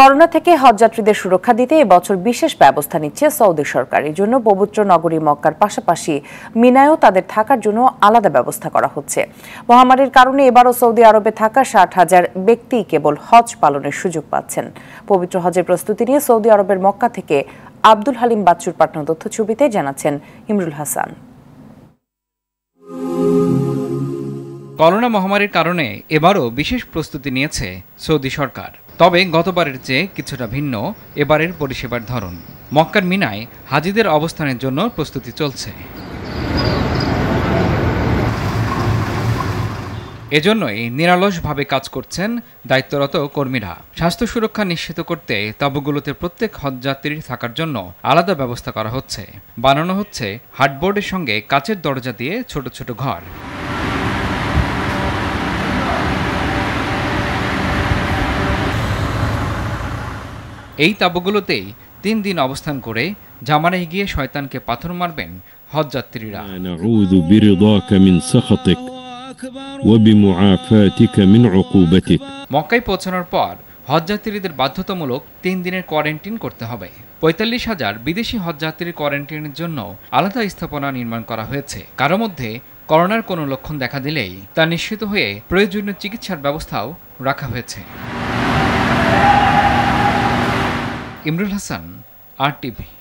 corona থেকে হজযাত্রীদের সুরক্ষা দিতে এবছর বিশেষ ব্যবস্থা নিচ্ছে সৌদি সরকার এর জন্য পবিত্র নগরী মক্কার পাশাপাশি মিনায়ও তাদের থাকার জন্য আলাদা ব্যবস্থা করা হচ্ছে মহামারীর কারণে এবারও সৌদি আরবে থাকা ষাট হাজার ব্যক্তি কেবল হজ পালনের সুযোগ পাচ্ছেন পবিত্র হজের প্রস্তুতি নিয়ে সৌদি আরবের মক্কা থেকে আব্দুল হালিম বাচ্চুর পাঠানো তথ্য ছবিতে জানাচ্ছেন ইমরুল হাসান করোনা মহামারীর কারণে এবারও বিশেষ প্রস্তুতি নিয়েছে সৌদি সরকার তবে গতবারের চেয়ে কিছুটা ভিন্ন এবারের পরিষেবার ধরন মক্কার মিনায় হাজিদের অবস্থানের জন্য প্রস্তুতি চলছে এজন্যই নিরালসভাবে কাজ করছেন দায়িত্বরত কর্মীরা স্বাস্থ্য সুরক্ষা নিশ্চিত করতে তবুগুলোতে প্রত্যেক হজযাত্রীর থাকার জন্য আলাদা ব্যবস্থা করা হচ্ছে বানানো হচ্ছে হার্ডবোর্ডের সঙ্গে কাচের দরজা দিয়ে ছোট ছোট ঘর এই তাবুগুলোতেই তিন দিন অবস্থান করে জামানায় গিয়ে শয়তানকে পাথর মারবেন হজযাত্রীরা মক্কায় পৌঁছানোর পর হজযাত্রীদের বাধ্যতামূলক তিন দিনের কোয়ারেন্টিন করতে হবে পঁয়তাল্লিশ হাজার বিদেশি হজযাত্রীর কোয়ারেন্টিনের জন্য আলাদা স্থাপনা নির্মাণ করা হয়েছে কারো মধ্যে করোনার কোনো লক্ষণ দেখা দিলেই তা নিশ্চিত হয়ে প্রয়োজনীয় চিকিৎসার ব্যবস্থাও রাখা হয়েছে इमरुल हसन आर आरटीवी